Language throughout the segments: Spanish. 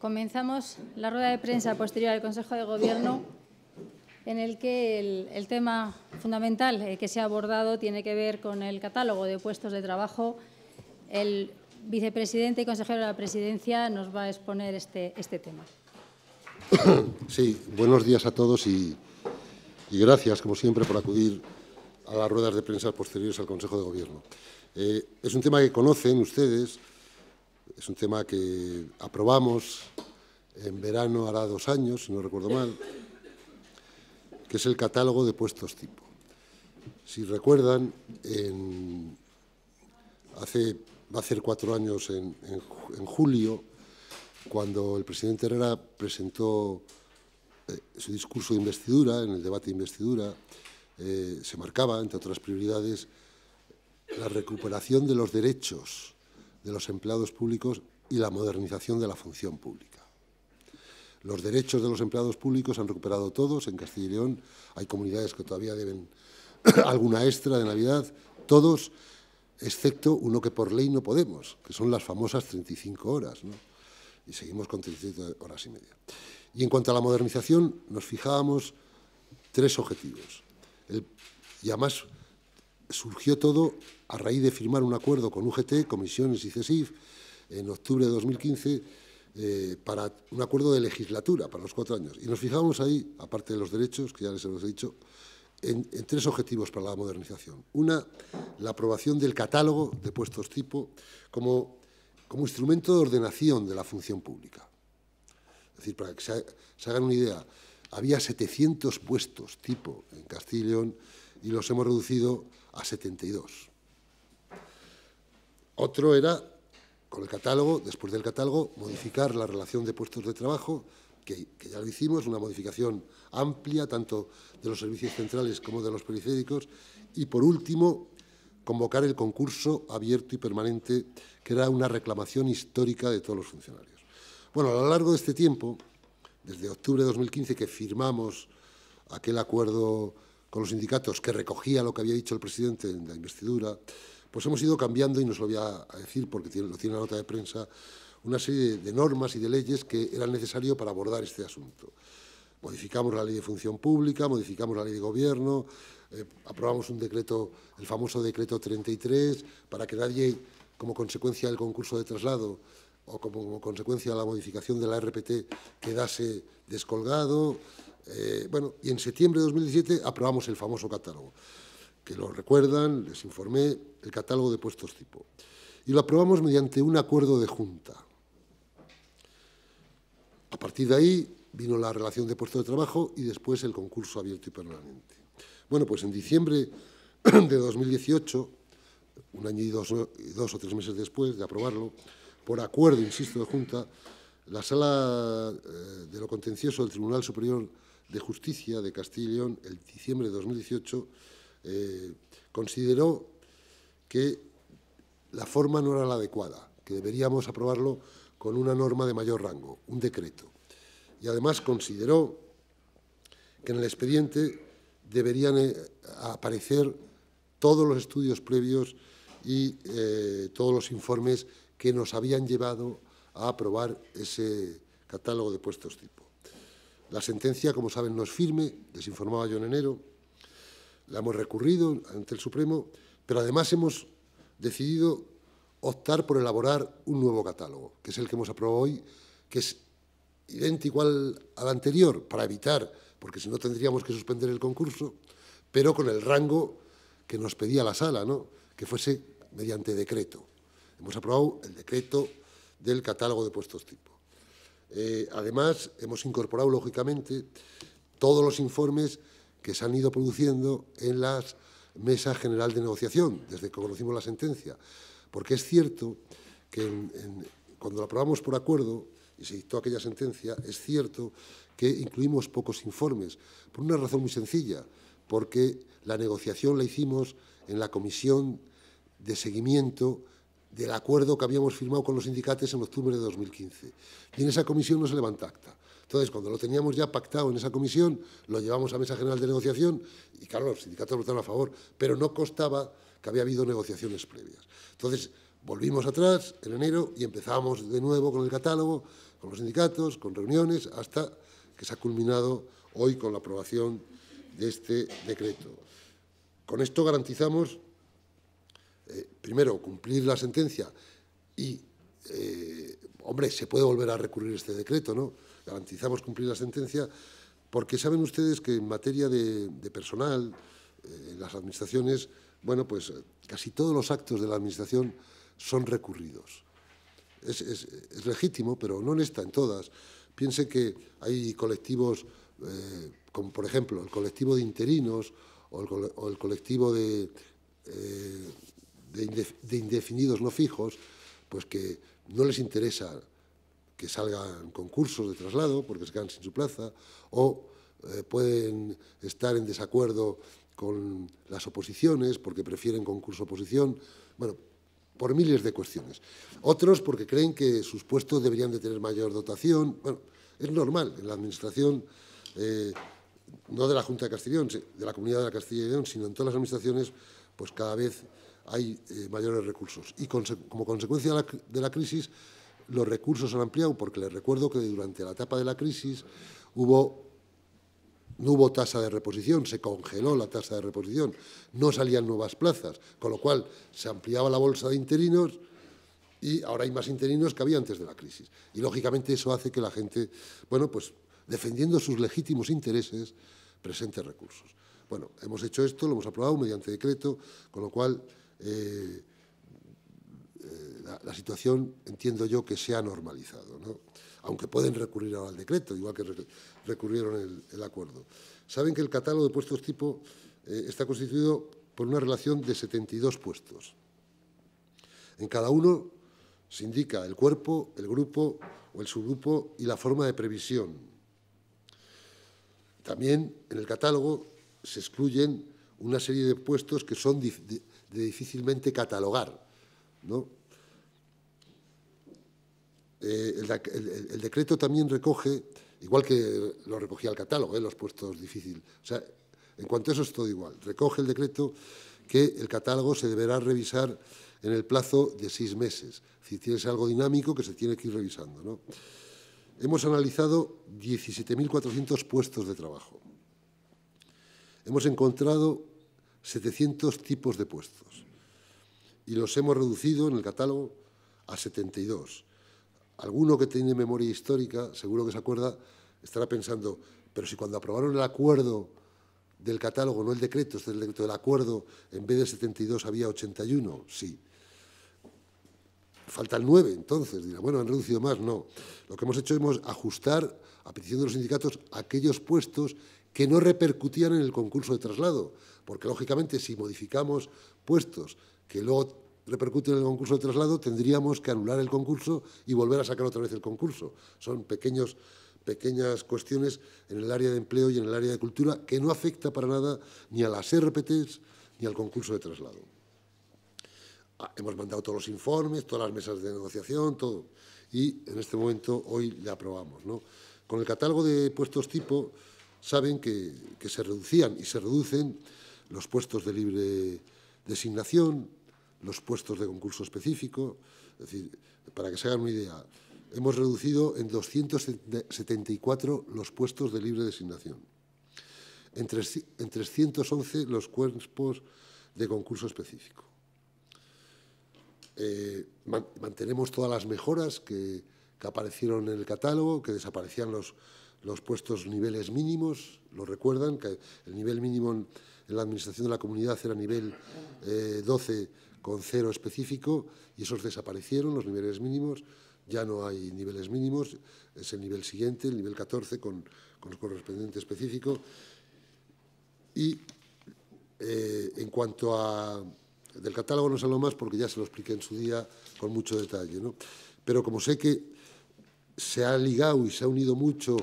Comenzamos la rueda de prensa posterior al Consejo de Gobierno en el que el, tema fundamental eh, que se ha abordado tiene que ver con el catálogo de puestos de trabajo. El vicepresidente y consejero de la presidencia nos va a exponer este, este tema. Sí, buenos días a todos y, gracias, como siempre, por acudir a las ruedas de prensa posteriores al Consejo de Gobierno. Eh, es un tema que conocen ustedes, es un tema que aprobamos en verano, hará dos años, si no recuerdo mal, que es el catálogo de puestos tipo. Si recuerdan, hace, va a cuatro años, en, julio, cuando el presidente Herrera presentó eh, su discurso de investidura, en el debate de investidura, eh, se marcaba, entre otras prioridades, la recuperación de los derechos de los empleados públicos y la modernización de la función pública. Los derechos de los empleados públicos han recuperado todos. En Castilla y León hay comunidades que todavía deben alguna extra de Navidad. Todos, excepto uno que por ley no podemos, que son las famosas 35 horas. Y seguimos con 37 horas y media. Y en cuanto a la modernización, nos fijábamos tres objetivos. El, y además surgió todo a raíz de firmar un acuerdo con UGT, comisiones y CESIF, en octubre de 2015, eh, para un acuerdo de legislatura para los cuatro años. Y nos fijamos ahí, aparte de los derechos, que ya les hemos dicho, en, tres objetivos para la modernización. Una, la aprobación del catálogo de puestos tipo como, como instrumento de ordenación de la función pública. Es decir, para que se, hagan una idea, había 700 puestos tipo en Castilla y los hemos reducido a 72. Otro era, con el catálogo, después del catálogo, modificar la relación de puestos de trabajo, que, que ya lo hicimos, una modificación amplia, tanto de los servicios centrales como de los periféricos. Y, por último, convocar el concurso abierto y permanente, que era una reclamación histórica de todos los funcionarios. Bueno, a lo largo de este tiempo, desde octubre de 2015 que firmamos aquel acuerdo con los sindicatos, que recogía lo que había dicho el presidente en la investidura, pues hemos ido cambiando, y no se lo voy a decir porque lo tiene la nota de prensa, una serie de, normas y de leyes que eran necesarias para abordar este asunto. Modificamos la ley de función pública, modificamos la ley de gobierno, eh, aprobamos un decreto, el famoso decreto 33, para que nadie, como consecuencia del concurso de traslado o como consecuencia de la modificación de la RPT, quedase descolgado. Eh, bueno, y en septiembre de 2017 aprobamos el famoso catálogo, que lo recuerdan, les informé, el catálogo de puestos tipo. Y lo aprobamos mediante un acuerdo de junta. A partir de ahí vino la relación de puestos de trabajo y después el concurso abierto y permanente. Bueno, pues en diciembre de 2018, un año y dos, o tres meses después de aprobarlo, por acuerdo, insisto, de junta, la sala eh, de lo contencioso del Tribunal Superior de Justicia de Castilla y León, el diciembre de 2018, eh, consideró que la forma no era la adecuada, que deberíamos aprobarlo con una norma de mayor rango, un decreto. Y además consideró que en el expediente deberían eh, aparecer todos los estudios previos y eh, todos los informes que nos habían llevado a aprobar ese catálogo de puestos tipo. La sentencia, como saben, no es firme, les yo en enero, la hemos recurrido ante el Supremo, pero además hemos decidido optar por elaborar un nuevo catálogo, que es el que hemos aprobado hoy, que es idéntico al, anterior, para evitar, porque si no tendríamos que suspender el concurso, pero con el rango que nos pedía la sala, ¿no? que fuese mediante decreto. Hemos aprobado el decreto del catálogo de puestos tipo. Eh, además, hemos incorporado, lógicamente, todos los informes que se han ido produciendo en las Mesa general de negociación, desde que conocimos la sentencia. Porque es cierto que cuando la aprobamos por acuerdo y se dictó aquella sentencia, es cierto que incluimos pocos informes, por una razón muy sencilla, porque la negociación la hicimos en la comisión de seguimiento del acuerdo que habíamos firmado con los sindicatos en octubre de 2015. Y en esa comisión no se levanta acta. Entonces, cuando lo teníamos ya pactado en esa comisión, lo llevamos a mesa general de negociación y, claro, los sindicatos votaron a favor, pero no costaba que había habido negociaciones previas. Entonces, volvimos atrás en enero y empezamos de nuevo con el catálogo, con los sindicatos, con reuniones, hasta que se ha culminado hoy con la aprobación de este decreto. Con esto garantizamos eh, primero, cumplir la sentencia y, eh, hombre, se puede volver a recurrir este decreto, ¿no? Garantizamos cumplir la sentencia porque saben ustedes que en materia de, personal, eh, en las administraciones, bueno, pues casi todos los actos de la administración son recurridos. Es, legítimo, pero no en esta, en todas. Piense que hay colectivos, como por ejemplo el colectivo de interinos o el, colectivo de, de indefinidos no fijos, pues que no les interesa que salgan concursos de traslado porque se quedan sin su plaza, o eh, pueden estar en desacuerdo con las oposiciones porque prefieren concurso-oposición, bueno, por miles de cuestiones. Otros porque creen que sus puestos deberían de tener mayor dotación, bueno, es normal, en la administración, eh, no de la Junta de Castellón, de la Comunidad de la Castilla y León, sino en todas las administraciones, pues cada vez hay eh, mayores recursos. Y como consecuencia de la, crisis, los recursos han ampliado, porque les recuerdo que durante la etapa de la crisis no hubo tasa de reposición, se congeló la tasa de reposición, no salían nuevas plazas, con lo cual se ampliaba la bolsa de interinos y ahora hay más interinos que había antes de la crisis. Y lógicamente eso hace que la gente, bueno, pues defendiendo sus legítimos intereses, presente recursos. Bueno, hemos hecho esto, lo hemos aprobado mediante decreto, con lo cual eh, eh, la, situación entiendo yo que se ha normalizado, aunque pueden recurrir al decreto, igual que recurrieron el, acuerdo. Saben que el catálogo de puestos tipo eh, está constituido por una relación de 72 puestos. En cada uno se indica el cuerpo, el grupo o el subgrupo y la forma de previsión. También en el catálogo se excluyen una serie de puestos que son de difícilmente catalogar. Eh, el, decreto también recoge, igual que lo recogía el catálogo, eh, los puestos difíciles. O sea, en cuanto a eso es todo igual. Recoge el decreto que el catálogo se deberá revisar en el plazo de seis meses. Si tienes algo dinámico que se tiene que ir revisando. Hemos analizado 17.400 puestos de trabajo. Hemos encontrado 700 tipos de puestos y los hemos reducido en el catálogo a 72. Alguno que tiene memoria histórica, seguro que se acuerda, estará pensando, pero si cuando aprobaron el acuerdo del catálogo, no el decreto, es el decreto del acuerdo, en vez de 72 había 81, sí. Falta el 9, entonces, dirá, bueno, han reducido más, no. Lo que hemos hecho es ajustar, a petición de los sindicatos, aquellos puestos que no repercutían en el concurso de traslado, porque, lógicamente, si modificamos puestos que luego repercuten en el concurso de traslado, tendríamos que anular el concurso y volver a sacar otra vez el concurso. Son pequeños pequeñas cuestiones en el área de empleo y en el área de cultura que no afecta para nada ni a las RPTs ni al concurso de traslado. Ah, hemos mandado todos los informes, todas las mesas de negociación, todo. Y en este momento hoy le aprobamos. Con el catálogo de puestos tipo saben que, que se reducían y se reducen los puestos de libre designación, los puestos de concurso específico. Es decir, para que se hagan una idea, hemos reducido en 274 los puestos de libre designación, en, 311 los cuerpos de concurso específico. Eh, mantenemos todas las mejoras que, aparecieron en el catálogo, que desaparecían los, los puestos niveles mínimos, lo recuerdan, que el nivel mínimo en la administración de la comunidad era nivel 12 eh, con cero específico y esos desaparecieron, los niveles mínimos, ya no hay niveles mínimos, es el nivel siguiente, el nivel 14 con, con el correspondiente específico. Y eh, en cuanto a... Del catálogo no salgo más porque ya se lo expliqué en su día con mucho detalle, Pero como sé que se ha ligado y se ha unido mucho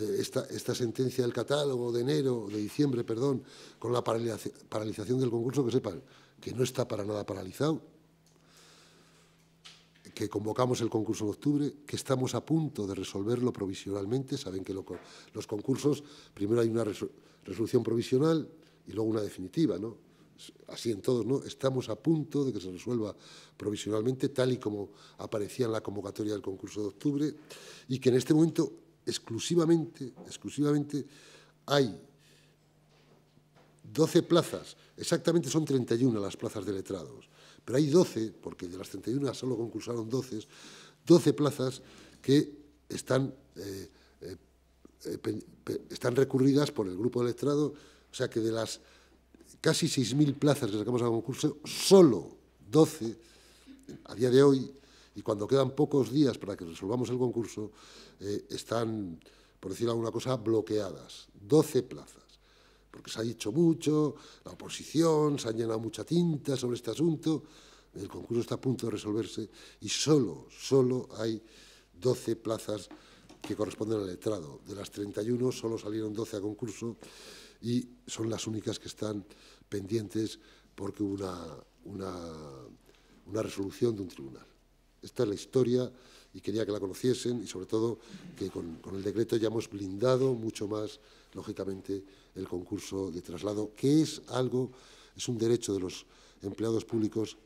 eh, esta, sentencia del catálogo de enero, de diciembre, perdón, con la paralización del concurso, que sepan que no está para nada paralizado, que convocamos el concurso en octubre, que estamos a punto de resolverlo provisionalmente. Saben que los concursos, primero hay una resolución provisional y luego una definitiva, ¿no? Así en todos, ¿no? Estamos a punto de que se resuelva provisionalmente, tal y como aparecía en la convocatoria del concurso de octubre, y que en este momento exclusivamente, exclusivamente hay 12 plazas, exactamente son 31 las plazas de letrados, pero hay 12, porque de las 31 solo concursaron 12, 12 plazas que están, eh, eh, eh, están recurridas por el grupo de letrado, o sea que de las casi 6.000 plazas que sacamos a concurso, solo 12 a día de hoy y cuando quedan pocos días para que resolvamos el concurso, eh, están, por decir alguna cosa, bloqueadas. 12 plazas. Porque se ha dicho mucho, la oposición, se ha llenado mucha tinta sobre este asunto. El concurso está a punto de resolverse y solo, solo hay 12 plazas que corresponden al letrado. De las 31 solo salieron 12 a concurso y son las únicas que están pendientes porque hubo una, una resolución de un tribunal. Esta es la historia y quería que la conociesen y sobre todo que con, el decreto ya hemos blindado mucho más, lógicamente, el concurso de traslado, que es algo, es un derecho de los empleados públicos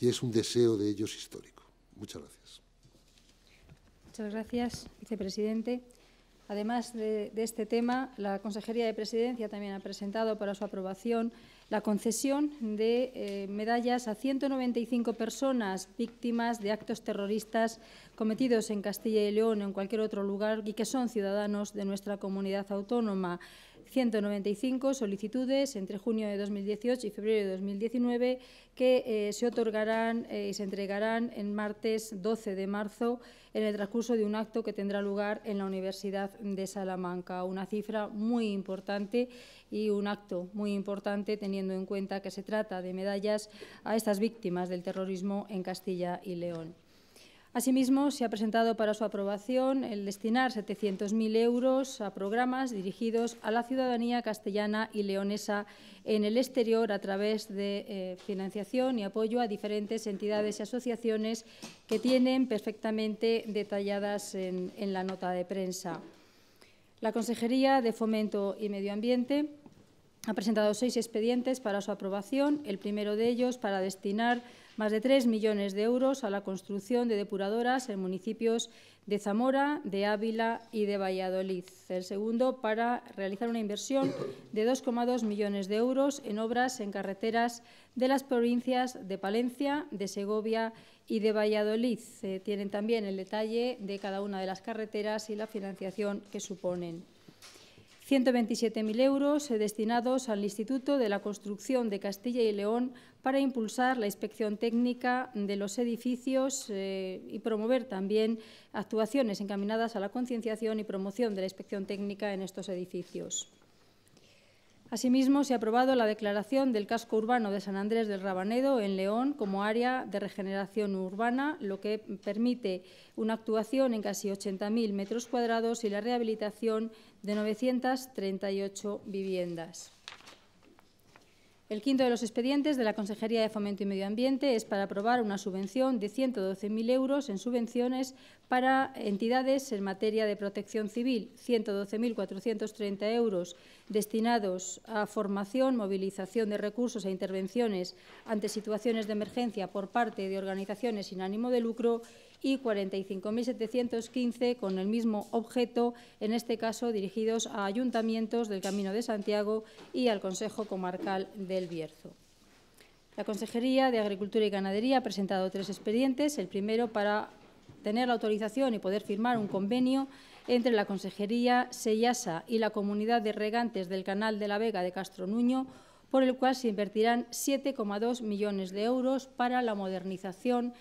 y es un deseo de ellos histórico. Muchas gracias. Muchas gracias, vicepresidente. Además de este tema, la Consejería de Presidencia también ha presentado para su aprobación la concesión de eh, medallas a 195 personas víctimas de actos terroristas cometidos en Castilla y León o en cualquier otro lugar y que son ciudadanos de nuestra comunidad autónoma. 195 solicitudes entre junio de 2018 y febrero de 2019 que eh, se otorgarán eh, y se entregarán en martes 12 de marzo en el transcurso de un acto que tendrá lugar en la Universidad de Salamanca. Una cifra muy importante y un acto muy importante teniendo en cuenta que se trata de medallas a estas víctimas del terrorismo en Castilla y León. Asimismo, se ha presentado para su aprobación el destinar 700.000 euros a programas dirigidos a la ciudadanía castellana y leonesa en el exterior a través de eh, financiación y apoyo a diferentes entidades y asociaciones que tienen perfectamente detalladas en la nota de prensa. La Consejería de Fomento y Medio Ambiente ha presentado seis expedientes para su aprobación, el primero de ellos para destinar más de 3 millones de euros a la construcción de depuradoras en municipios de Zamora, de Ávila y de Valladolid. El segundo, para realizar una inversión de 2,2 millones de euros en obras en carreteras de las provincias de Palencia, de Segovia y de Valladolid. Eh, tienen también el detalle de cada una de las carreteras y la financiación que suponen. 127.000 euros destinados al Instituto de la Construcción de Castilla y León para impulsar la inspección técnica de los edificios eh, y promover también actuaciones encaminadas a la concienciación y promoción de la inspección técnica en estos edificios. Asimismo, se ha aprobado la declaración del casco urbano de San Andrés del Rabanedo en León como área de regeneración urbana, lo que permite una actuación en casi 80.000 metros cuadrados y la rehabilitación de 938 viviendas. El quinto de los expedientes de la Consejería de Fomento y Medio Ambiente es para aprobar una subvención de 112.000 euros en subvenciones para entidades en materia de protección civil, 112.430 euros destinados a formación, movilización de recursos e intervenciones ante situaciones de emergencia por parte de organizaciones sin ánimo de lucro y 45.715 con el mismo objeto, en este caso dirigidos a ayuntamientos del Camino de Santiago y al Consejo Comarcal del Bierzo. La Consejería de Agricultura y Ganadería ha presentado tres expedientes, el primero para tener la autorización y poder firmar un convenio entre la Consejería Sellasa y la Comunidad de Regantes del Canal de la Vega de Castro Nuño, por el cual se invertirán 7,2 millones de euros para la modernización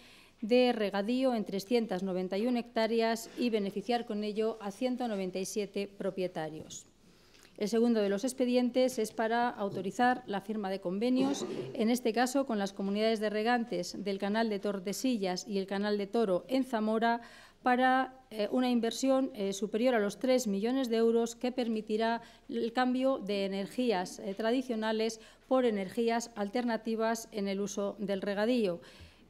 de regadío en 391 hectáreas y beneficiar con ello a 197 propietarios. El segundo de los expedientes es para autorizar la firma de convenios, en este caso con las comunidades de regantes del Canal de Tordesillas y el Canal de Toro en Zamora, para eh, una inversión eh, superior a los 3 millones de euros que permitirá el cambio de energías eh, tradicionales por energías alternativas en el uso del regadío.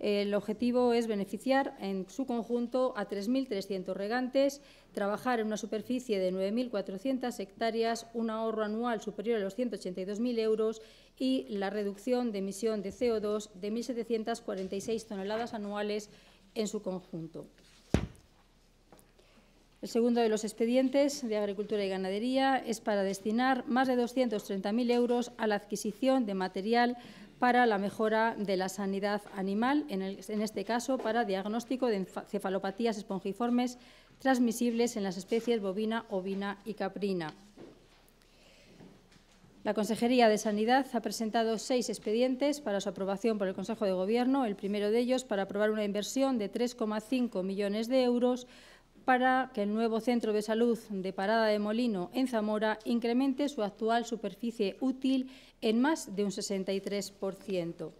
El objetivo es beneficiar en su conjunto a 3.300 regantes, trabajar en una superficie de 9.400 hectáreas, un ahorro anual superior a los 182.000 euros y la reducción de emisión de CO2 de 1.746 toneladas anuales en su conjunto. El segundo de los expedientes de Agricultura y Ganadería es para destinar más de 230.000 euros a la adquisición de material para la mejora de la sanidad animal, en, este caso para diagnóstico de cefalopatías espongiformes transmisibles en las especies bovina, ovina y caprina. La Consejería de Sanidad ha presentado seis expedientes para su aprobación por el Consejo de Gobierno, el primero de ellos para aprobar una inversión de 3,5 millones de euros para que el nuevo centro de salud de Parada de Molino en Zamora incremente su actual superficie útil en más de un 63%.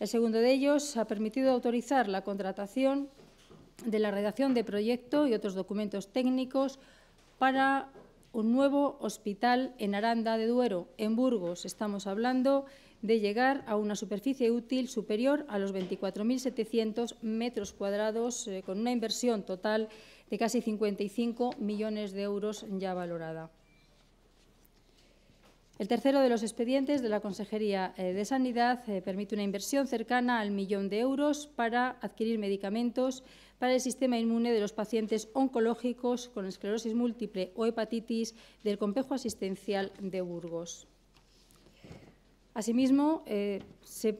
El segundo de ellos ha permitido autorizar la contratación de la redacción de proyecto y otros documentos técnicos para un nuevo hospital en Aranda de Duero, en Burgos, estamos hablando, de llegar a una superficie útil superior a los 24.700 metros cuadrados, eh, con una inversión total de casi 55 millones de euros ya valorada. El tercero de los expedientes de la Consejería eh, de Sanidad eh, permite una inversión cercana al millón de euros para adquirir medicamentos para el sistema inmune de los pacientes oncológicos con esclerosis múltiple o hepatitis del complejo Asistencial de Burgos. Asimismo, eh, se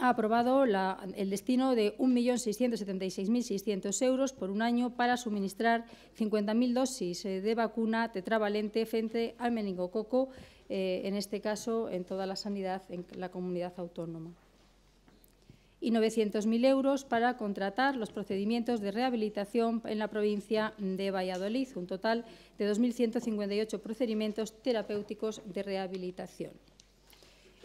ha aprobado el destino de 1.676.600 euros por un año para suministrar 50.000 dosis eh, de vacuna tetravalente frente al meningococo, eh, en este caso en toda la sanidad en la comunidad autónoma. Y 900.000 euros para contratar los procedimientos de rehabilitación en la provincia de Valladolid, un total de 2.158 procedimientos terapéuticos de rehabilitación.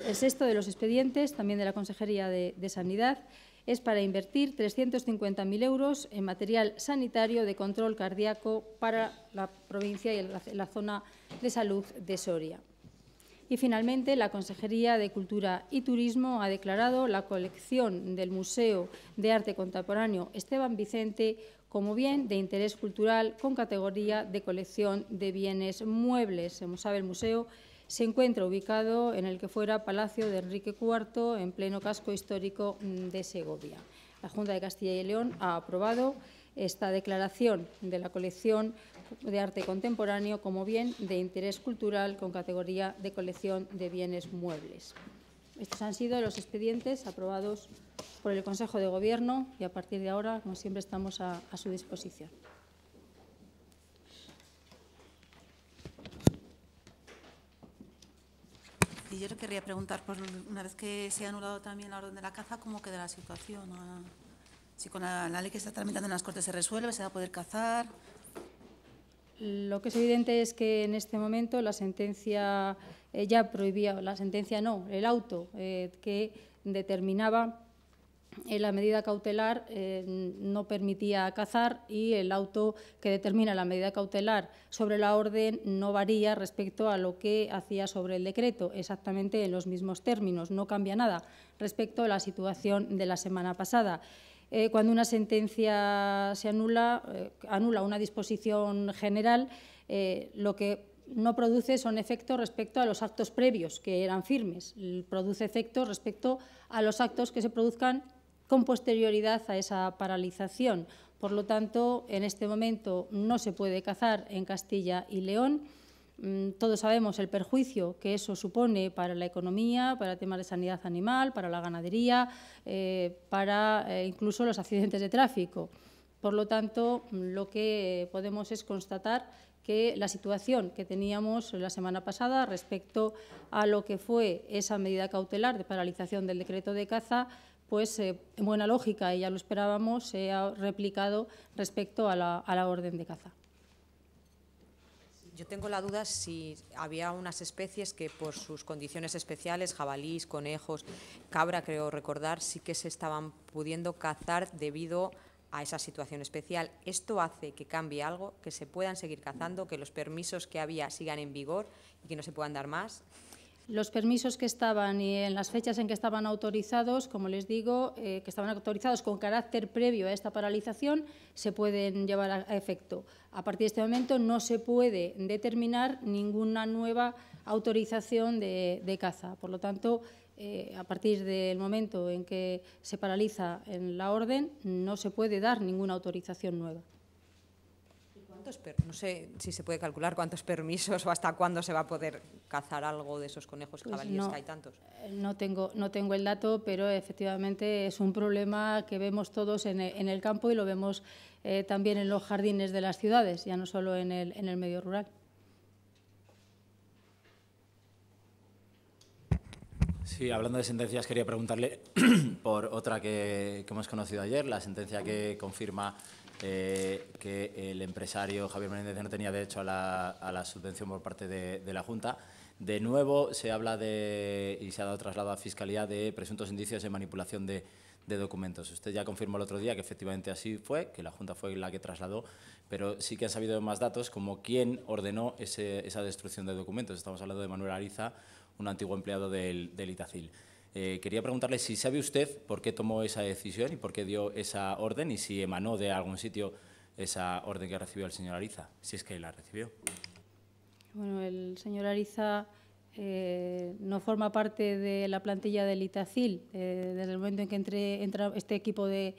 El sexto de los expedientes, también de la Consejería de, Sanidad, es para invertir 350.000 euros en material sanitario de control cardíaco para la provincia y la, zona de salud de Soria. Y finalmente, la Consejería de Cultura y Turismo ha declarado la colección del Museo de Arte Contemporáneo Esteban Vicente como bien de interés cultural con categoría de colección de bienes muebles. Como sabe, el museo se encuentra ubicado en el que fuera Palacio de Enrique IV, en pleno casco histórico mm, de Segovia. La Junta de Castilla y León ha aprobado esta declaración de la colección de arte contemporáneo como bien de interés cultural con categoría de colección de bienes muebles. Estos han sido los expedientes aprobados por el Consejo de Gobierno y a partir de ahora, como siempre, estamos a, su disposición. Y yo le querría preguntar, una vez que se ha anulado también la orden de la caza, ¿cómo queda la situación? Si con la, ley que se está tramitando en las Cortes se resuelve, ¿se va a poder cazar? Lo que es evidente es que en este momento la sentencia eh, ya prohibía, la sentencia no, el auto eh, que determinaba eh, la medida cautelar eh, no permitía cazar y el auto que determina la medida cautelar sobre la orden no varía respecto a lo que hacía sobre el decreto, exactamente en los mismos términos, no cambia nada respecto a la situación de la semana pasada. Eh, cuando una sentencia se anula, anula una disposición general, lo que no produce son efectos respecto a los actos previos, que eran firmes, produce efectos respecto a los actos que se produzcan con posterioridad a esa paralización. Por lo tanto, en este momento no se puede cazar en Castilla y León. Mm, todos sabemos el perjuicio que eso supone para la economía, para temas de sanidad animal, para la ganadería, eh, para eh, incluso los accidentes de tráfico. Por lo tanto, mm, lo que podemos es constatar que la situación que teníamos la semana pasada respecto a lo que fue esa medida cautelar de paralización del decreto de caza pues eh, en buena lógica, y ya lo esperábamos, se ha replicado respecto a la, a la orden de caza. Yo tengo la duda si había unas especies que por sus condiciones especiales, jabalís, conejos, cabra, creo recordar, sí que se estaban pudiendo cazar debido a esa situación especial. ¿Esto hace que cambie algo, que se puedan seguir cazando, que los permisos que había sigan en vigor y que no se puedan dar más? Los permisos que estaban y en las fechas en que estaban autorizados, como les digo, eh, que estaban autorizados con carácter previo a esta paralización, se pueden llevar a, efecto. A partir de este momento no se puede determinar ninguna nueva autorización de, caza. Por lo tanto, eh, a partir del momento en que se paraliza en la orden, no se puede dar ninguna autorización nueva pero no sé si se puede calcular cuántos permisos o hasta cuándo se va a poder cazar algo de esos conejos caballos pues que hay tantos. Eh, no tengo, no tengo el dato, pero efectivamente es un problema que vemos todos en e, el, campo y lo vemos eh, también en los jardines de las ciudades, ya no solo en el, en el medio rural. Sí, hablando de sentencias, quería preguntarle por otra que, que hemos conocido ayer, la sentencia que confirma eh, que el empresario Javier Menéndez no tenía derecho a la, subvención por parte de, la Junta. De nuevo se habla de, y se ha dado traslado a Fiscalía de presuntos indicios de manipulación de, documentos. Usted ya confirmó el otro día que efectivamente así fue, que la Junta fue la que trasladó, pero sí que ha sabido más datos como quién ordenó esa destrucción de documentos. Estamos hablando de Manuel Ariza, un antiguo empleado del Itacil. Eh, quería preguntarle si sabe usted por qué tomó esa decisión y por qué dio esa orden y si emanó de algún sitio esa orden que recibió el señor Ariza, si es que la recibió. Bueno, el señor Ariza eh, no forma parte de la plantilla del ITACIL. Eh, desde el momento en que entra este equipo de,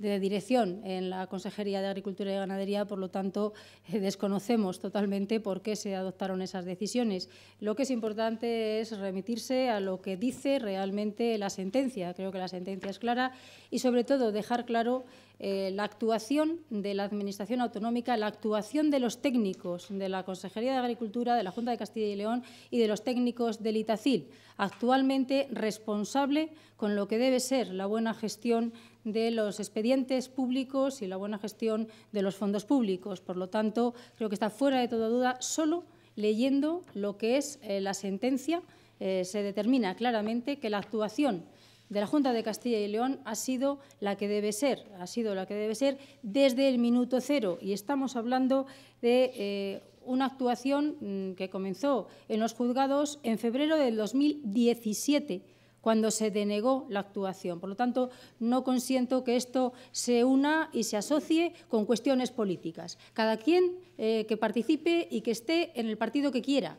de dirección en la Consejería de Agricultura y Ganadería, por lo tanto, eh, desconocemos totalmente por qué se adoptaron esas decisiones. Lo que es importante es remitirse a lo que dice realmente la sentencia. Creo que la sentencia es clara y, sobre todo, dejar claro eh, la actuación de la Administración autonómica, la actuación de los técnicos de la Consejería de Agricultura, de la Junta de Castilla y León y de los técnicos del ITACIL, actualmente responsable con lo que debe ser la buena gestión de los expedientes públicos y la buena gestión de los fondos públicos. Por lo tanto, creo que está fuera de toda duda solo leyendo lo que es eh, la sentencia, eh, se determina claramente que la actuación de la Junta de Castilla y León ha sido la que debe ser, ha sido la que debe ser desde el minuto cero. Y estamos hablando de eh, una actuación mm, que comenzó en los juzgados en febrero del 2017 cuando se denegó la actuación. Por lo tanto, no consiento que esto se una y se asocie con cuestiones políticas. Cada quien eh, que participe y que esté en el partido que quiera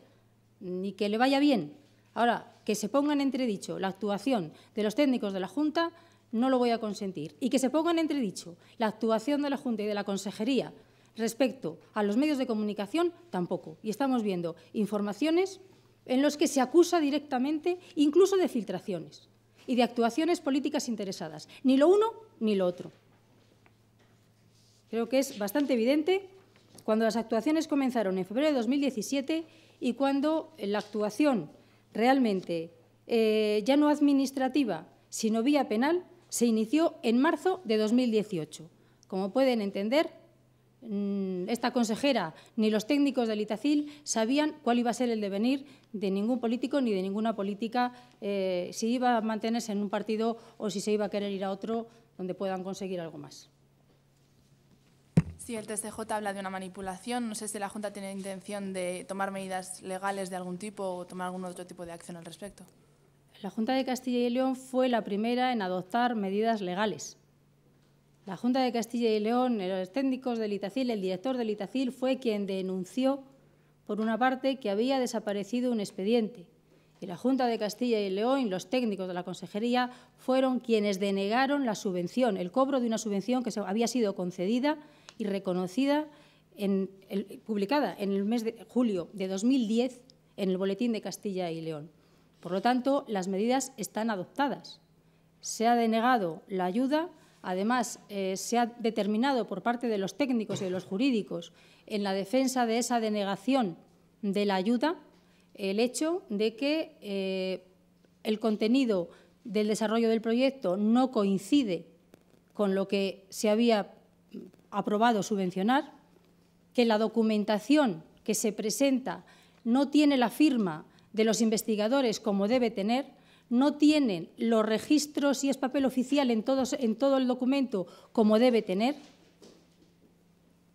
y que le vaya bien. Ahora, que se pongan en entredicho la actuación de los técnicos de la Junta, no lo voy a consentir. Y que se pongan en entredicho la actuación de la Junta y de la Consejería respecto a los medios de comunicación, tampoco. Y estamos viendo informaciones en los que se acusa directamente incluso de filtraciones y de actuaciones políticas interesadas, ni lo uno ni lo otro. Creo que es bastante evidente cuando las actuaciones comenzaron en febrero de 2017 y cuando la actuación realmente eh, ya no administrativa, sino vía penal, se inició en marzo de 2018. Como pueden entender, Mm, esta consejera ni los técnicos del Itacil sabían cuál iba a ser el devenir de ningún político ni de ninguna política, eh, si iba a mantenerse en un partido o si se iba a querer ir a otro donde puedan conseguir algo más. Si el TSJ habla de una manipulación. No sé si la Junta tiene intención de tomar medidas legales de algún tipo o tomar algún otro tipo de acción al respecto. La Junta de Castilla y León fue la primera en adoptar medidas legales la Junta de Castilla y León, los técnicos del Itacil, el director del Itacil, fue quien denunció, por una parte, que había desaparecido un expediente. Y la Junta de Castilla y León los técnicos de la consejería fueron quienes denegaron la subvención, el cobro de una subvención que había sido concedida y reconocida, publicada en el mes de julio de 2010 en el Boletín de Castilla y León. Por lo tanto, las medidas están adoptadas. Se ha denegado la ayuda Además, eh, se ha determinado por parte de los técnicos y de los jurídicos en la defensa de esa denegación de la ayuda el hecho de que eh, el contenido del desarrollo del proyecto no coincide con lo que se había aprobado subvencionar, que la documentación que se presenta no tiene la firma de los investigadores como debe tener no tienen los registros, y es papel oficial, en, todo el documento como debe tener.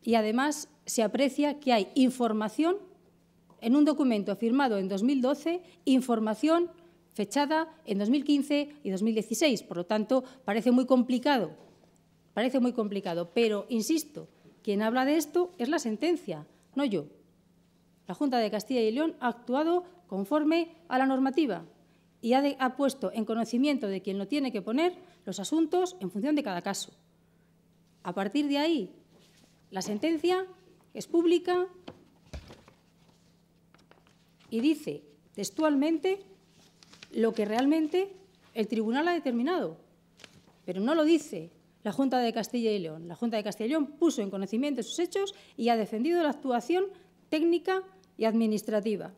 Y además se aprecia que hay información en un documento firmado en 2012, información fechada en 2015 y 2016. Por lo tanto, parece muy complicado, parece muy complicado. Pero, insisto, quien habla de esto es la sentencia, no yo. La Junta de Castilla y León ha actuado conforme a la normativa y ha, puesto en conocimiento de quien lo tiene que poner los asuntos en función de cada caso. A partir de ahí, la sentencia es pública y dice textualmente lo que realmente el tribunal ha determinado, pero no lo dice la Junta de Castilla y León. La Junta de Castilla y León puso en conocimiento sus hechos y ha defendido la actuación técnica y administrativa.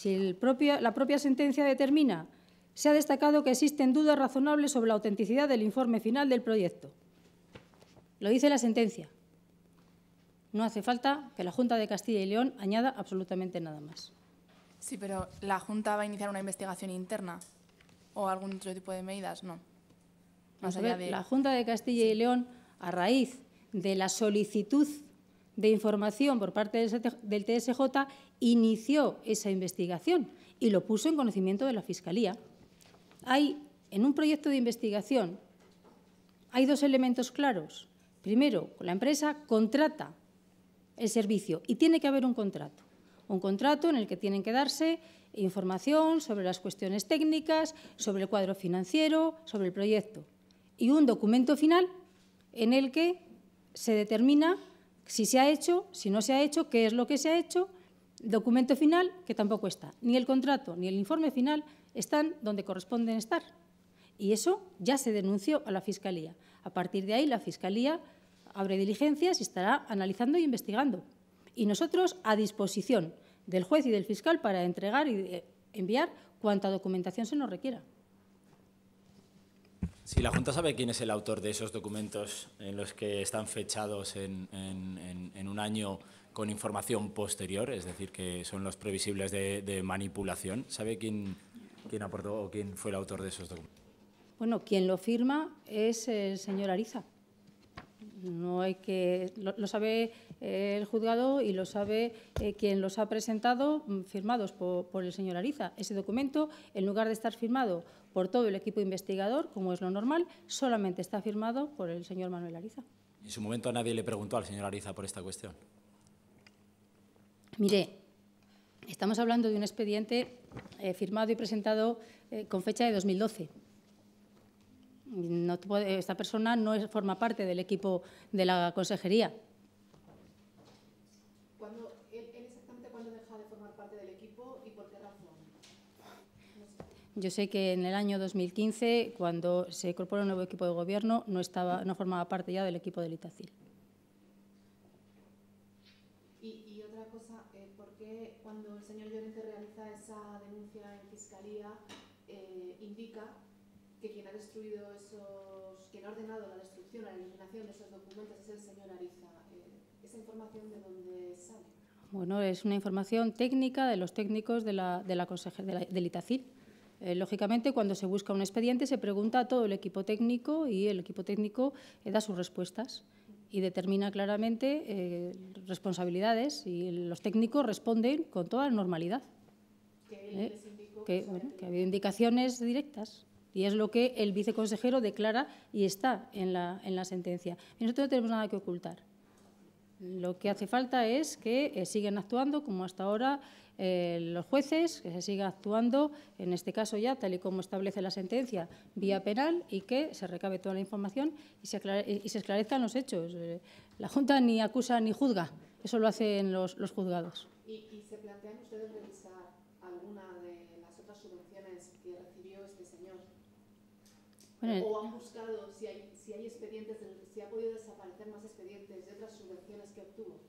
Si la propia sentencia determina, se ha destacado que existen dudas razonables sobre la autenticidad del informe final del proyecto. Lo dice la sentencia. No hace falta que la Junta de Castilla y León añada absolutamente nada más. Sí, pero la Junta va a iniciar una investigación interna o algún otro tipo de medidas, no. Más allá ver, La Junta de Castilla y León, a raíz de la solicitud de Información por parte del TSJ inició esa investigación y lo puso en conocimiento de la Fiscalía. Hay, en un proyecto de investigación, hay dos elementos claros. Primero, la empresa contrata el servicio y tiene que haber un contrato. Un contrato en el que tienen que darse información sobre las cuestiones técnicas, sobre el cuadro financiero, sobre el proyecto. Y un documento final en el que se determina si se ha hecho, si no se ha hecho, qué es lo que se ha hecho, documento final, que tampoco está. Ni el contrato ni el informe final están donde corresponden estar. Y eso ya se denunció a la Fiscalía. A partir de ahí, la Fiscalía abre diligencias y estará analizando e investigando. Y nosotros a disposición del juez y del fiscal para entregar y eh, enviar cuanta documentación se nos requiera. Si la Junta sabe quién es el autor de esos documentos en los que están fechados en, un año con información posterior, es decir, que son los previsibles de, manipulación, ¿sabe quién, quién aportó o quién fue el autor de esos documentos? Bueno, quien lo firma es el señor Ariza. No hay que lo, sabe eh, el juzgado y lo sabe eh, quien los ha presentado, mm, firmados por, por, el señor Ariza. Ese documento, en lugar de estar firmado por todo el equipo investigador, como es lo normal, solamente está firmado por el señor Manuel Ariza. ¿En su momento nadie le preguntó al señor Ariza por esta cuestión? Mire, estamos hablando de un expediente eh, firmado y presentado eh, con fecha de 2012. esta persona no forma parte del equipo de la consejería. Yo sé que en el año 2015, cuando se incorporó un nuevo equipo de gobierno, no, estaba, no formaba parte ya del equipo del ITACIL. Y, otra cosa, eh, ¿por qué cuando el señor Llorente realiza esa denuncia en Fiscalía eh, indica que quien ha destruido esos, quien ha ordenado la destrucción, la eliminación de esos documentos es el señor Ariza. Eh, ¿Esa información de dónde sale? Bueno, es una información técnica de los técnicos de la, de la, de del ITACIL. Eh, lógicamente, cuando se busca un expediente, se pregunta a todo el equipo técnico y el equipo técnico eh, da sus respuestas y determina claramente eh, responsabilidades y los técnicos responden con toda normalidad. que, ha indicaciones directas y es lo que el viceconsejero declara y está en la, en la sentencia. nosotros no tenemos nada que ocultar. Lo que hace falta es que sigan actuando como hasta ahora eh, los jueces, que se siga actuando, en este caso ya, tal y como establece la sentencia, vía penal y que se recabe toda la información y se, esclarezcan los hechos. Eh, la Junta ni acusa ni juzga, eso lo hacen los, juzgados. ¿Y, se plantean ustedes revisar alguna de las otras subvenciones que recibió este señor? ¿O han buscado si hay, si hay expedientes, si ha podido desaparecer más expedientes de otras subvenciones que obtuvo?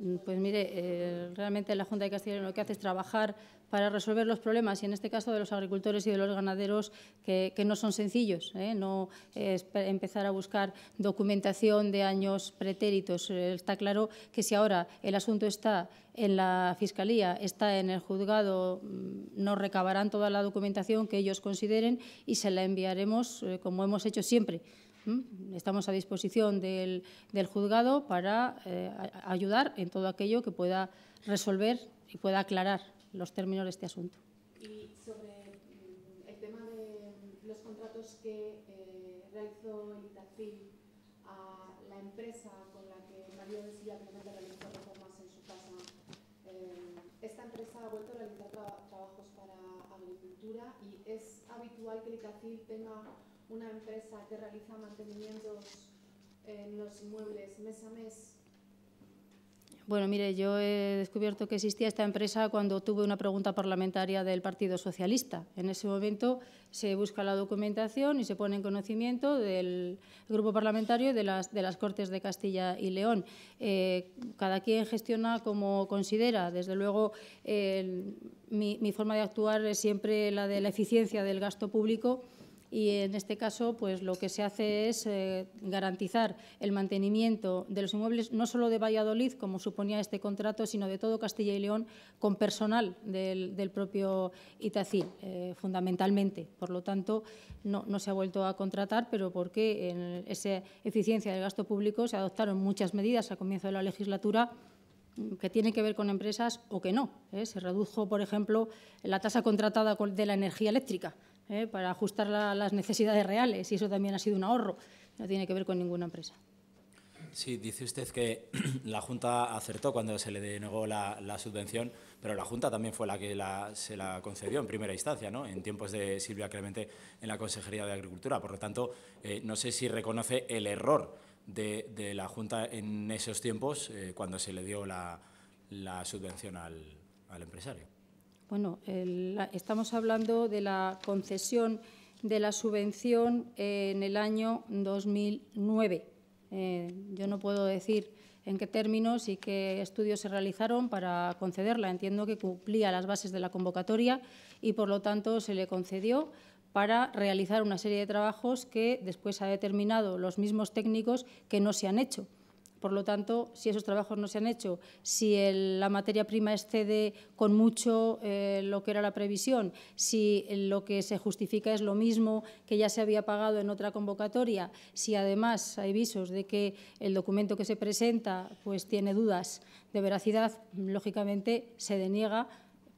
Mm, pues mire, eh, realmente la Junta de Castilla y León lo que hace es trabajar para resolver los problemas y en este caso de los agricultores y de los ganaderos que, no son sencillos. ¿eh? No eh, empezar a buscar documentación de años pretéritos. está claro que si ahora el asunto está en la Fiscalía, está en el juzgado, mm, nos recabarán toda la documentación que ellos consideren y se la enviaremos como hemos hecho siempre. Mm, estamos a disposición del, del juzgado para eh, ayudar en todo aquello que pueda resolver y pueda aclarar los términos de este asunto. Y sobre mm, el tema de mm, los contratos que eh, realizó el ITACIL a la empresa con la que María de Silla Clemente realizó reformas en su casa, eh, esta empresa ha vuelto a realizar trabajos para agricultura y es habitual que el ITACIL tenga una empresa que realiza mantenimientos en los inmuebles mes a mes? Bueno, mire, yo he descubierto que existía esta empresa cuando tuve una pregunta parlamentaria del Partido Socialista. En ese momento se busca la documentación y se pone en conocimiento del grupo parlamentario de las, de las Cortes de Castilla y León. Eh, cada quien gestiona como considera. Desde luego, mi forma de actuar es siempre la de la eficiencia del gasto público y en este caso pues lo que se hace es eh, garantizar el mantenimiento de los inmuebles no solo de Valladolid, como suponía este contrato, sino de todo Castilla y León con personal del, propio Itacil, eh, fundamentalmente. Por lo tanto, no, se ha vuelto a contratar, pero porque en esa eficiencia del gasto público se adoptaron muchas medidas a comienzo de la legislatura que tienen que ver con empresas o que no. ¿eh? Se redujo, por ejemplo, la tasa contratada de la energía eléctrica ¿eh? para ajustar las necesidades reales y eso también ha sido un ahorro, no tiene que ver con ninguna empresa. Sí, dice usted que la Junta acertó cuando se le denegó la, subvención, pero la Junta también fue la que se la concedió en primera instancia, ¿no? en tiempos de Silvia Clemente en la Consejería de Agricultura. Por lo tanto, eh, no sé si reconoce el error de, la Junta en esos tiempos eh, cuando se le dio la, subvención al empresario. Bueno, estamos hablando de la concesión de la subvención en el año 2009. Eh, yo no puedo decir en qué términos y qué estudios se realizaron para concederla. Entiendo que cumplía las bases de la convocatoria y, por lo tanto, se le concedió para realizar una serie de trabajos que después ha determinado los mismos técnicos que no se han hecho. Por lo tanto, si esos trabajos no se han hecho, si la materia prima excede con mucho eh, lo que era la previsión, si lo que se justifica es lo mismo que ya se había pagado en otra convocatoria, si además hay visos de que el documento que se presenta pues, tiene dudas de veracidad, lógicamente se deniega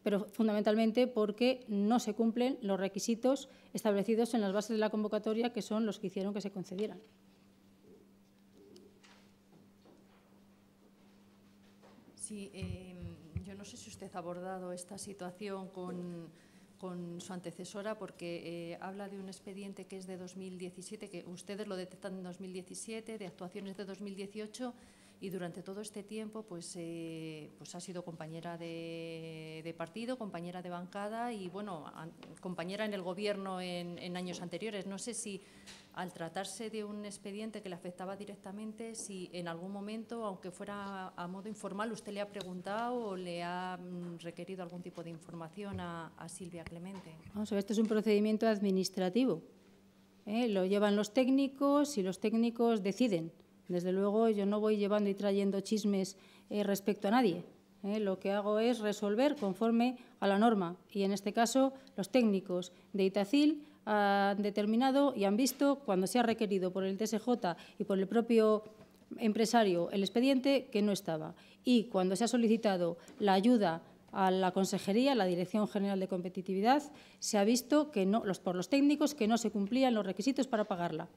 pero fundamentalmente porque no se cumplen los requisitos establecidos en las bases de la convocatoria, que son los que hicieron que se concedieran. Sí, em, yo no sé si usted ha abordado esta situación con, con su antecesora porque eh, habla de un expediente que es de 2017, que ustedes lo detectan en 2017, de actuaciones de 2018 y durante todo este tiempo pues, eh, pues ha sido compañera de, partido, compañera de bancada y bueno, compañera en el gobierno en, años anteriores. No sé si al tratarse de un expediente que le afectaba directamente, si en algún momento, aunque fuera a modo informal, usted le ha preguntado o le ha mm, requerido algún tipo de información a, Silvia Clemente. esto es un procedimiento administrativo. ¿eh? Lo llevan los técnicos y los técnicos deciden. Desde luego, yo no voy llevando y trayendo chismes eh, respecto a nadie. Eh. lo que hago es resolver conforme a la norma. Y en este caso, los técnicos de Itacil han determinado y han visto, cuando se ha requerido por el TSJ y por el propio empresario el expediente, que no estaba. Y cuando se ha solicitado la ayuda a la Consejería, a la Dirección General de Competitividad, se ha visto que no, por los técnicos que no se cumplían los requisitos para pagarla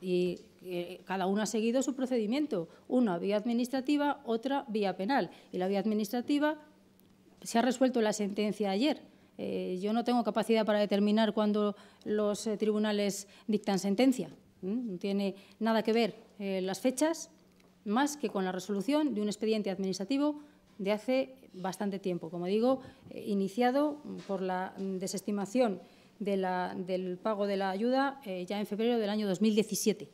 y eh, cada uno ha seguido su procedimiento, una vía administrativa, otra vía penal. Y la vía administrativa se ha resuelto la sentencia ayer. Eh, yo no tengo capacidad para determinar cuándo los eh, tribunales dictan sentencia. No tiene nada que ver las fechas más que con la resolución de un expediente administrativo de hace bastante tiempo, como digo, iniciado por la mm, desestimación del pago de la ayuda eh, ya en febrero del año 2017.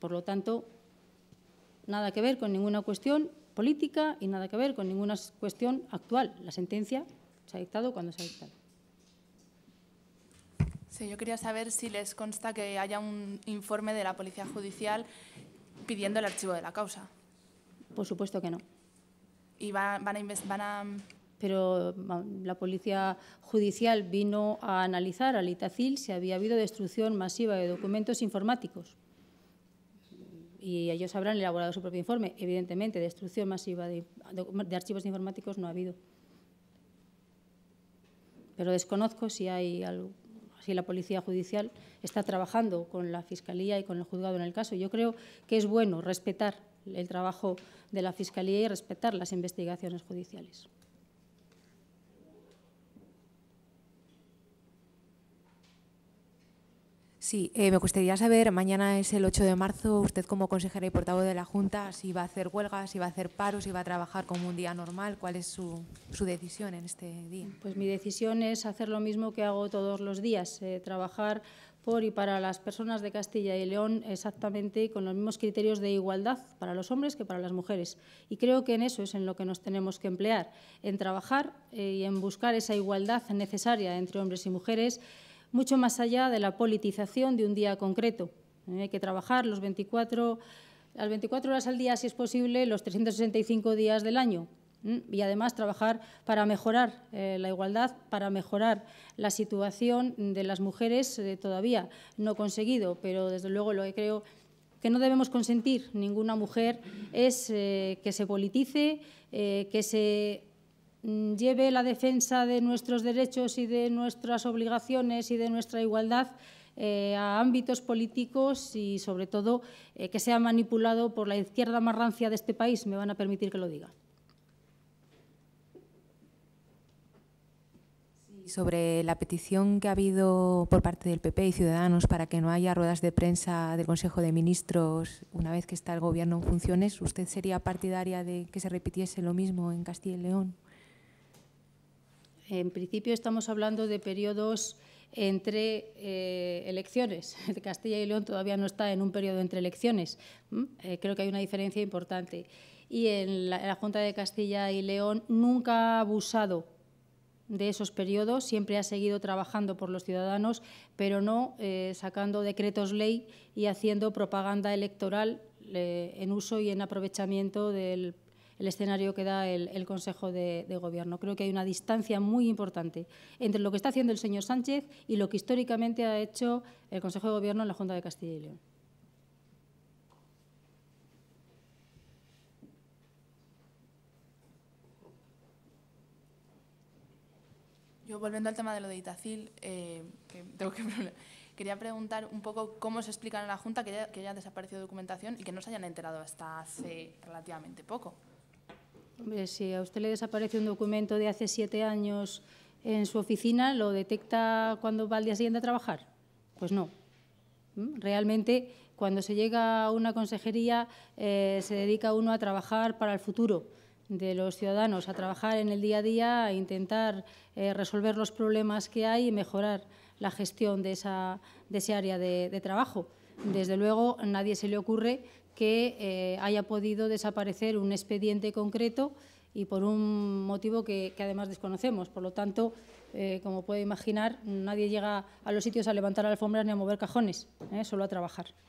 Por lo tanto, nada que ver con ninguna cuestión política y nada que ver con ninguna cuestión actual. La sentencia se ha dictado cuando se ha dictado. Sí, yo quería saber si les consta que haya un informe de la Policía Judicial pidiendo el archivo de la causa. Por supuesto que no. ¿Y van a, van a pero la policía judicial vino a analizar al Itacil si había habido destrucción masiva de documentos informáticos. Y ellos habrán elaborado su propio informe. Evidentemente, destrucción masiva de, archivos informáticos no ha habido. Pero desconozco si hay si la policía judicial está trabajando con la fiscalía y con el juzgado en el caso. Yo creo que es bueno respetar el trabajo de la fiscalía y respetar las investigaciones judiciales. Sí, eh, me gustaría saber, mañana es el 8 de marzo, usted como consejera y portavoz de la Junta, si va a hacer huelgas, si va a hacer paros, si va a trabajar como un día normal, ¿cuál es su, decisión en este día? Pues mi decisión es hacer lo mismo que hago todos los días, eh, trabajar por y para las personas de Castilla y León exactamente con los mismos criterios de igualdad para los hombres que para las mujeres. Y creo que en eso es en lo que nos tenemos que emplear, en trabajar eh, y en buscar esa igualdad necesaria entre hombres y mujeres mucho más allá de la politización de un día concreto. Eh, hay que trabajar los 24, las 24 horas al día, si es posible, los 365 días del año. Y además trabajar para mejorar eh, la igualdad, para mejorar la situación de las mujeres, eh, todavía no conseguido, pero desde luego lo que creo que no debemos consentir ninguna mujer es que se politice, que se Mm, lleve la defensa de nuestros derechos y de nuestras obligaciones y de nuestra igualdad eh, a ámbitos políticos y, sobre todo, eh, que sea manipulado por la izquierda más rancia de este país. Me van a permitir que lo diga. sobre la petición que ha habido por parte del PP y Ciudadanos para que no haya ruedas de prensa del Consejo de Ministros una vez que está el Gobierno en funciones, ¿usted sería partidaria de que se repitiese lo mismo en Castilla y León? En principio estamos hablando de periodos entre eh, elecciones. Castilla y León todavía no está en un periodo entre elecciones. Eh, creo que hay una diferencia importante. Y en la, Junta de Castilla y León nunca ha abusado de esos periodos, siempre ha seguido trabajando por los ciudadanos, pero no eh, sacando decretos ley y haciendo propaganda electoral en uso y en aprovechamiento del el escenario que da el, Consejo de, Gobierno. Creo que hay una distancia muy importante entre lo que está haciendo el señor Sánchez y lo que históricamente ha hecho el Consejo de Gobierno en la Junta de Castilla y León. Yo, volviendo al tema de lo de Itacil, eh, quería preguntar un poco cómo se explica en la Junta que haya desaparecido documentación y que no se hayan enterado hasta hace relativamente poco si a usted le desaparece un documento de hace siete años en su oficina, ¿lo detecta cuando va al día siguiente a trabajar? Pues no. ¿Mm? Realmente, cuando se llega a una consejería, eh, se dedica uno a trabajar para el futuro de los ciudadanos, a trabajar en el día a día, a intentar eh, resolver los problemas que hay y mejorar la gestión de esa ese área de, de trabajo. Desde luego, a nadie se le ocurre que eh, haya podido desaparecer un expediente concreto y por un motivo que, además desconocemos. Por lo tanto, eh, como puede imaginar, nadie llega a los sitios a levantar alfombras ni a mover cajones, ¿eh? solo a trabajar.